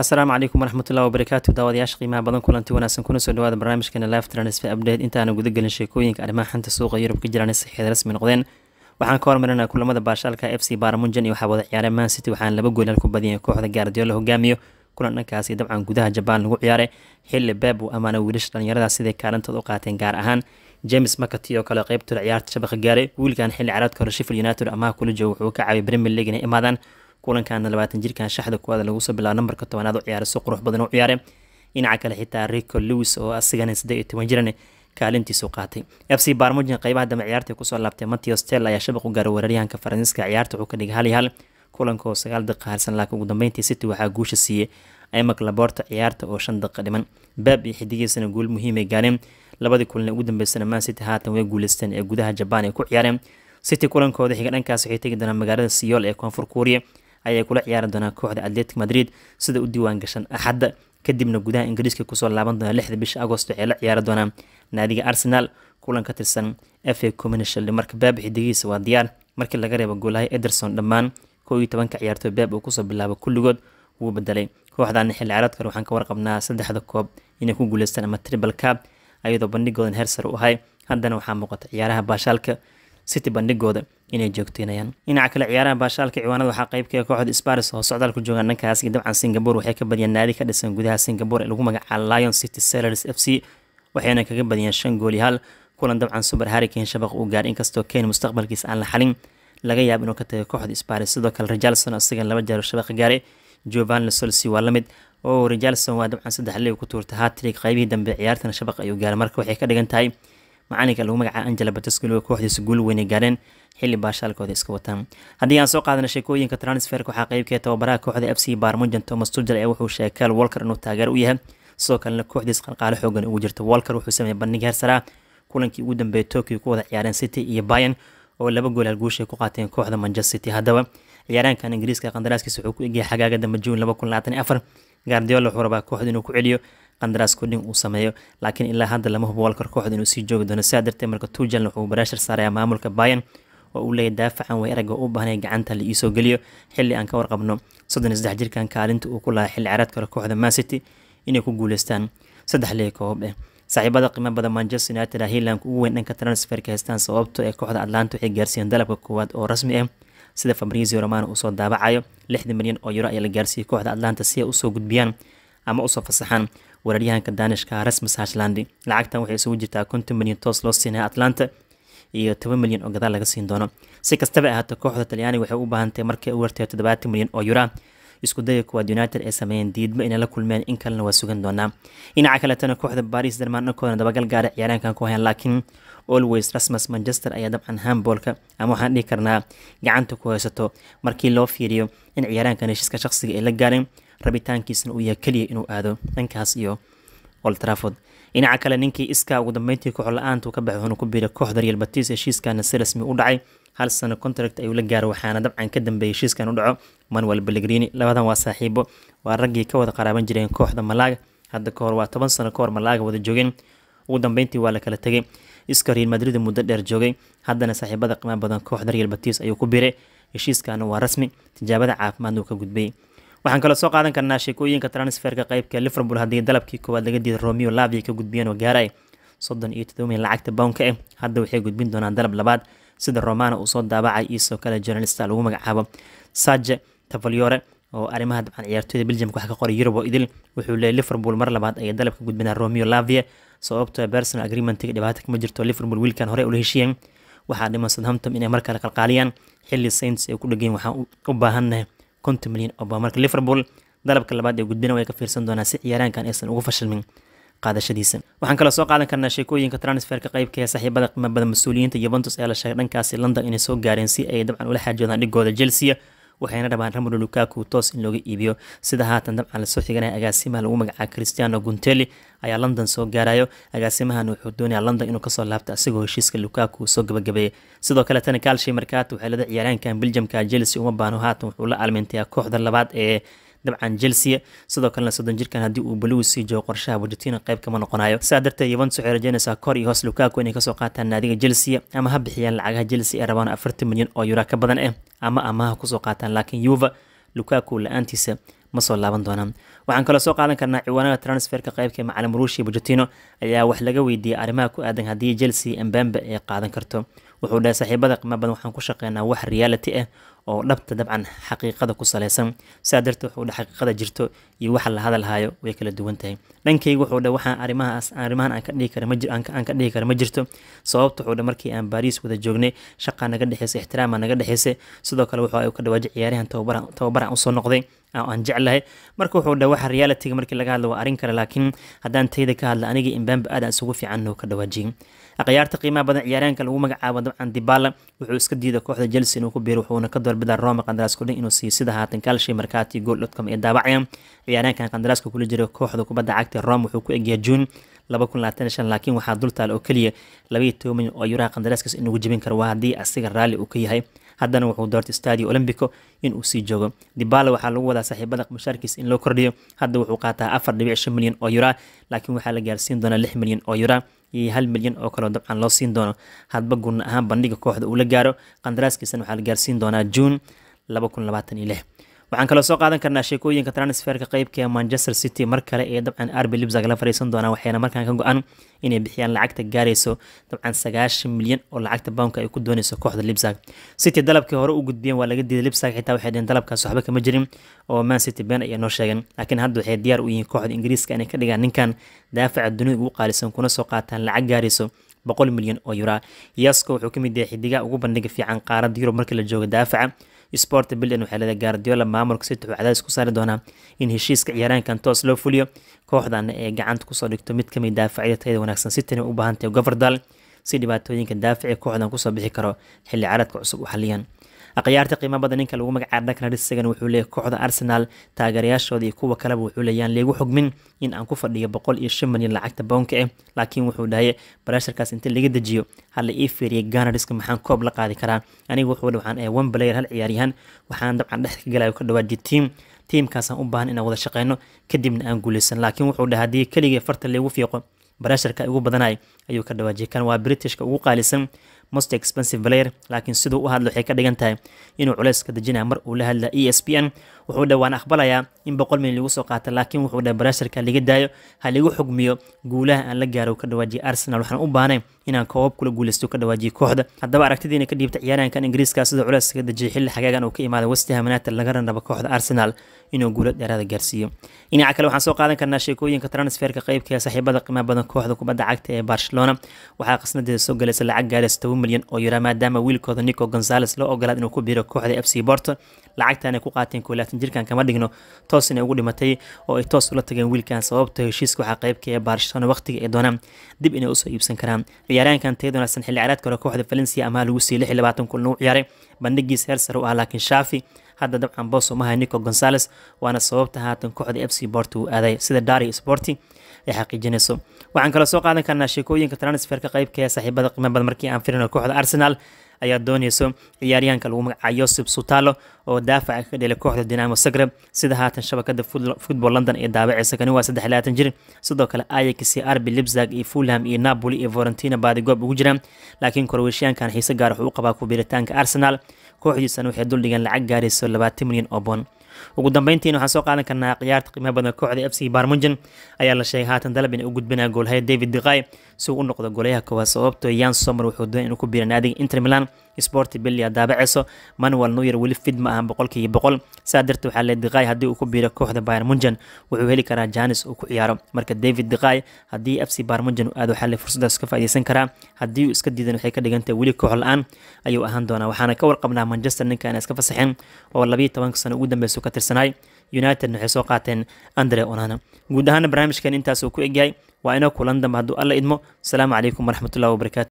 asalaamu calaykum waraxmatullahi wabarakaatu daawadayaasha qiimaha badan kulanti wanaagsan kuna soo dhawaada barnaamijkeena life transfer update intaana gudagelin sheekooyinka arrimaha xanta suuqa yurub ka jiraan saxiixeed rasmi noqdeen waxaan ka hormarinaa kulamada baashaalka f c barmunjan iyo waxaa wada ciyaarey man city waxaana laba goolal ku badiyeen kooxda gaardiyoola hogaamiyo kulan dhankaasi dabcan gudaha jabaan lagu ciyaaray xilli bebu amaana wiilasha dhalinyarada siday kaalintood u qaateen gaar ahaan james makati oo kale qeybtooda ciyaarta shabaqa gaaray wiilkan xilli caraadka hore sheffield united amaah kula jooga wuxuu ka caawiyay premier league inay imaadaan kulankaana labaatan jirkan shaxda kuwaada lagusoo bilaa nambarka tobanaad u ciyaara si qurux badan u ciyaare dhinaca kale xitaa rico lewis oo asigana siddeed iyo toban jiran kaalintiisu qaatay f c barmujin qaybaha dambe ciyaartii kusoo laabtay mateo stel ayaa shabaq u gaaray weeraryahanka faransiiska ciyaarta wuxuu ka dhigay hal iyo hal kulanka oo sagaal daqiiqa harsan laakiin ugu dambeyntii city waxaa guusha siiyey imak laborta ciyaarta oo shan daqiiqa dhiman baab iyo xidigiisana guul muhiimay gaareen labadii kulan ee ugu dambeysana man city haatan way guuleysteen ee gudaha jabaan ay ku ciyaareen city kulankooda xiga dhankaas waxay tegi doonaan magaalada siyool ee koonfur kuuriya ayay kula ciyaari doonaan kooxda atletic madrid sida u diiwaan gashan axadda kadibna gudaha ingiriiska kusoo laaban doona lixda bisha agost waxay la ciyaari doonaan naadiga arsenal kulan ka tirsan f a communishal marka baab xidigiisa waa diyaar markii laga reebo goolahay ederson dhammaan koo iyo tobanka ciyaartooy baab uu kusoo bilaabo kulligood wuu bedelay kooxdan xilli caraadkan waxaan ka warqabnaa saddexda koob inay ku guuleystaan ama tribal cab ayadoo bandhigoodan heer sare u ahay haddana waxaa muuqata ciyaaraha baashaalka city bandhigooda inay joogteynayaan dhinaca kale ciyaaraha baashaalka ciwaanada waxaa qaybkaya ah kooxda sparis oo socdaal ku joogaan dhankaasi dabcan singapore waxay ka badiyeen naadi ka dhisan gudaha singapore ee lagu magacaabo lion city sellars f c waxayna kaga badiyeen shan gool kulan dabcan suber harrikane shabaq uu gaar inkastoo kane mustaqbalkiis aan la xalin laga yaabo inuu ka tago kooxda sparis sidoo kale richardson isagan laba jeer shabaqa gaare jovanli solsi waa la mid oo richardson waa dabcan saddex leeg ku tuurta hatrick qaybihii dambe ciyaartana shabaq ayuu gaaray marka waxay ka dhigan tahay macalinka lagu magaca angela bataskuliga kooxdiisa guul weynay gaareen xilli baashaalkooda iska wataan haddii aan soo qaadana sheekooyinka transferka waxaa qaybkee ah tababaraha kooxda f c barmujan thomas tuger ee wuxuu sheegay kal walker inuu taageer u yahay sidoo kalena kooxdiis qalqaalo xoogan ugu jirta walker wuxuu sameeyay bandhig heersaraa kulankii ugu dambeeyay tokyo ku wada ciyaareen city iyo bayan oo laba gool halguushay ku qaateen kooxda manchester city haddaba ciyaaraankan ingiriiska qandaraaskiisa wuxuu ku egyahay xagaaga dambe juun gaardiyola wuxuu rabaa kooxda inuu ku celiyo qandaraas kudhin uu sameeyo laakiin ilaa hadda lama hubo walkar kooxda inuu sii joogi doono sidaa darteed marka tujan wuxuu baraashir saaraya maamulka bayan oo uu leeyahy daafacan way eragga u baahnay gacanta la iisoo geliyo xilli aan ka warqabno soddon saddex jirkan kaalinta uu ku lahaa xilli caraadka hore kooxda mancity inay ku guuleystaan saddex liga koob eh saaxiibada qiimo badan manchester united a hiilanka ugu weyn dhanka transferka haystaan sababto ee ah kooxda atlanta waxay gaarsiiyeen dalabka koowaad oo rasmi ah sida fabrizio romano uu daabacayo lixdan milyan oo yuro ayaa la gaarsiiyey kooxda atlanta si ay usoo gudbiyaan ama usoo fasaxaan weeraryahanka daanishka rasmus hashland lacagtan waxay isugu jirtaa konton milyan toos loo siinaya atlanta iyo toban milyan oo gadaal laga siin doono si kastaba ahaato kooxda talyaaniga waxay u baahantahay markay u wartay toddobaatan milyan oo yuro isku daya kuwaad united ay sameeyeen diidmo inay la kulmeen in kalena waa sugan doonaa dhinaca kaletana kooxda baris darmaanakooda dabagal gaara ah, ciyaaraankan ku hayan laakiin always rasmus manchester ayaa dabcan hamboolka ama waxaan dhihi karnaa gacanta ku haysato markii loo fiiriyo in ciyaaraankan heshiiska shaqsiga ay la gaareen rabitaankiisna uu yahay keliya inuu aado dhankaas iyo old dhinaca kale ninkii iska ugu dambeyntii koox la-aanta ka baxay wuxuuna ku biiray kooxda real batis heshiiskaana si rasmi u dhacay hal sano contract ayuu la gaaray waxaana dabcan ka dambeeyay heshiiskan u dhaco manuel pellegrini labadan waa saaxiibo waa raggii ka wada qaraaban jireen kooxda malaaga hadda ka hor waa toban sano ka hor malaaga wada joogeen ugu dambeyntii waa la kala tegay iska real madrid muddo dheer joogay haddana saaxiibada qiimaha badan kooxda real batis ayuu ku biiray heshiiskaana waa rasmi tijaabada caafimaadna uu ka gudbay waxaan kaloo soo qaadan karnaa sheekooyinka transferka qeybka liverpool haddii dalabkii koowaad laga diiday romeo lavi ka gudbiyeen oo gaaray soddon iyo todoba milyan lacagta bownka ah eh. hadda waxay gudbin doonaan dalab labaad sida romano uu soo daabacay iyo soo kale journalista lagu magacaabo saje tavalyore oo arrimaha dabcan ciyaartooyda belgium wax ka qoray yurub oo idil wuxuu leeyay liverpool mar labaad ayay dalabka gudbinaa romeo lavia sababto ah personal agreementiga dhibaata kama jirto liverpool wiilkan hore ula heshiiyeen waxaa dhiman southampton inay mar kale qalqaaliyaan xilli saints ay ku dhegeen waxaan u baahannahay konton milyan oo baa marka liverpool dalabka labaad ee gudbina way ka fiirsan doonaa si ciyaaraankan aysan ugu fashilmin qaadashadiisa waxaan kaloo soo qaadan karnaa sheekooyinka transferka qeybka ee saaxiibada qiimo badan mas-uuliyiinta yuventus ee la sheegay dhankaasi london inay soo gaareen si ay dabcan ula xaajoodaan dhigooda chelsea waxayna rabaan ramado lukaku toos in looga iibiyo sida haatan dabcan lasoo xiganaya agaasimaha lagu magacaa christiano gunteli ayaa london soo gaarayo agaasimahan wuxuu doonaya london inuu kasoo laabto isagoo heshiiska lukaku soo gabagabeeyay sidoo kale tani kaalshay markaata waxay lada ciyaaraankan biljamka chelsea uma baano haatan wuxuu la aalmeyntayaa kooxda labaad ee dabcan chelsea sidoo kalena soddon jirkan haddii uu blues sii joogo qorshaha argentina qeyb kama noqonayo sidaa darteed yuventus waxay rajeynaysaa kor iyo hoos lukaku inay kasoo qaataan naadiga chelsea ama ha bixiyaan lacagaha chelsea ee rabaan afartan milyan oo yura ka badan ah ama amaha kusoo qaataan laakiin yuva lukaku la-aantiisa ma soo laaban doonaan waxaan kaloo soo qaadan karnaa ciwaanada transferka qaybka macalim ruushi bujatino ayaa wax laga weydiiyey arrimaha ku aadan haddii chelsea embembe ay qaadan karto wuxuu dhahay saaxiibada qiima badan waxaan ku shaqeynaa wax reality ah oo dhabta dabcan xaqiiqada ku saleysan sidaa darteed wuxuu dhahay xaqiiqada jirto iyo waxa la hadalhayo way kala duwan tahay dhankayga wuxuu dhahay waxaan arrimahaas arrimahan aan ka dhihi kara ma aan ka dhihi kara ma jirto sababta wuxuu dhahay markii aan baris wada joognay shaqaa naga dhexeysay ixtiraama naga dhexeysay sidoo kale wuxuu ay ka dhawaaji ciyaaryahan tababaran tababaran u soo noqday aan jeclahay marka wuxuu dha waxa realitiga markii laga hadla waa arrin kale laakiin haddaan tayda ka hadla aniga imbamba aadaan isugu fiican ka dhawaajiyey akhyaarta qiimaha badan ciyaaryaanka lagu magacaabo dabcan dibala wuxuu iska diida kooxda chelsea inuu ku biiro wuxuuna ka doorbidaa roma qandaraaska dhan inuu siiyo sida haatan kalshi markaati gool.com ee daabacaya ciyaaryaankan qandaraaska kula jira kooxda kubadda cagta roma wuxuu ku egyaa juun laakiin waxaa dultaala oo keliya milyan oo yuraha qandaraaskaas inugu jebin karo waa haddii asiga raalli uu ka yahay haddana wuxuu doortay stadio olombico inuu sii joogo dibala waxaa lagu wadaa saaxiibada mushaarkiis in loo kordhiyo hadda wuxuu qaataa afar dhibicshan milyan oo yura laakiin waxaa la gaarsiin doonaa lix milyan oo yuraa iyo hal milyan oo kaleo dabcan loo siin doono hadba guulna ahaan bandhiga kooxda uu la gaaro qandaraaskiisana waxaa la gaarsiin doonaa juun laba kun labaatan waxaan kaloo soo qaadan karnaa sheekooyinka transferka qeybka manchester city mar kale ee dabcan arb libsag la fariisan doonaa waxayna markaan ka go-an inay bixiyaan lacagta gaarayso dabcan sagaashan milyan oo lacagta bounka ay ku doonayso kooxda libsag city dalabkii hore u gudbiyeen waa laga diiday libsag xitaa waxay dheen dalabkaas waxba kama jirin oo man city been ayay noo sheegeen laakiin hadda waxay diyaar u yihiin kooxda ingiriiska inay ka dhigaan ninkan daafaca dunida ugu qaalisan kuna soo qaataan lacag gaarayso boqol milyan oo yura yasko wuxuu ka mid yahay xidigaha ugu bandhiga fiican qaaradda yurub markii la jooga daafaca sport bildan waxay leedahay gaardiola maamulka sitixuu cadaadis ku saari doonaa in heshiiska ciyaaraankan toos loo fuliyo kooxdan ay gacanta kusoo dhigto mid kamid ah daafacyada tayada wanaagsan sitina u baahantahay gofordal si dhibaatooyinka daafici kooxdan kusoo bixi karo xilli caradka cusub u xaliyaan akhyaarta qiimo badan ninka lagu magacaaba dagnar isagan wuxuu leeyahy kooxda arsenal taageerayaashooda iyo kuwa kaleba wuxuu leeyaan liigu xugmin in aan ku fadhiyo boqol iyo shan milyan lacagta boonka ah eh. laakiin wuxuu dhahay bareesharkaas inta laga dejiyo hala ii fiiriya ganariska maxaan koob la qaadi karaa aniga wuxuu dhawcaan ee one player hal ciyaaryahan waxaan dabcan dhex ka galaya ka dhawaaji tiim tiimkaasaan u baahan inaan wada shaqeyno kadibna aan guuleysan laakiin wuxuu dhahay haddii keligii farta liigu fiiqo bareesharka ugu badanay ayuu ka dhawaajiyay kan waa britishka ugu qaalisan most expensive player laakiin siduu u hadla waxay ka dhigan tahay inuu culayska ka dejinaya mar uu la hadla e s p n wuxuu dhe waan aqbalayaa in boqol milyan lagu soo qaata laakiin wuxuu dhe barasharka laga daayo ha lagu xugmiyo guulaha aan la gaaro ka dhawaajiyay arsenal waxaan u baanayn inaan koobab kula guulaysto ka dhawaajiye kooxda haddaba aragtidiina ka dhiibta ciyaaraankan ingiriiska sida culeyska dajiyay xilli xagaagan uu ka imaaday westeham united lagana raba kooxda arsenal inuu guulo dheeraada gaarsiiyo dhinaca kale waxaan soo qaadan karnaa sheekooyinka transferka qeybka ee saaxiibada qiimaha badan kooxda kubadda cagta ee barcelona waxaa qasnadeeda soo galaysa lacag gaaraysa toban milyan oo yura maadaama wiilkooda nico gonzales loo ogolaad inuu ku biiro kooxda f c porto lacagta ay ku qaateen kolaatan jirkan kama dhigno toos inay ugu dhimatay oo ay toos ula tageen wiilkan sababta ah heshiiska waxaa qaybka ah ee baarshano waqtiga ay doonaan dib inay usoo iibsan karaan ciyaaryahankan tayada wanaagsan xilli ciyaareedka hore kooxda valencia amaa lagu siiyey lix iyo labaatan kulna u ciyaaray bandhigiisa heer sare u ah laakiin shaafi hadda dabcan booso mahay nico gonzales waana sababta haatan kooxda f c borto uu aaday sida dari sporti ay xaqiijinayso waxaan kaloo soo qaadan karnaa sheekooyinka transferka qaybka ee ah saaxiibada qiimo badan markii aan firino kooxda arsenal ayaa dooneyso ciyaaryahanka lagu magacaab yosib sutalo oo daafaca ka dhelay kooxda dinamo sagreb sida haatan shabakada football london ee daabacaysa kani waa saddex labaatan jir sidoo kale ayax arbi libzag iyo fulham iyo napoli iyo vorentina baadigoob ugu jiraan laakiin korweeshiyaankan xiise gaar ah wuxuu u qabaa kubiritaanka arsenal kooxdiisana waxay duldhigeen lacag gaarayso labaatan milyan oo boon ugu dambeyntiina waxaan soo qaadan karnaa khiyaarta qiimaha badan kooxda f c barmujen ayaa la sheegay haatan dalab inay u gudbinaa goolhaya david deqay si uu u noqdo goolayaha koowaad sababto yan somer wuxuu doonay inuu ku biira naadiga inter milan sporti belia daabacayso manuel nuyer weli fid ma ahan boqolkiiba boqol saa dartee waxaa lee diqaay haddii uu ku biiro kooxda bayern munjan wuxuu heli karaa janis uu ku ciyaaro marka david diqaay haddii fc bayern munjan u aado waxaa lee fursaddaas ka faa'iidaysan karaa haddii uu iska diidan waxay ka dhigan tahay weli koox la-aan ayuu ahaan doonaa waxaana ka warqabnaa manchester ninka aan iska fasaxin oo labiyo tobanka sano ugu dambeyso ka tirsanay united waxay soo qaateen andre onana guud ahaana barnaamijkan intaasuu ku egyahay waa inoo kulan dambe hadduu alla idmo asalaamu calaykum waraxmatullahi wabarakatu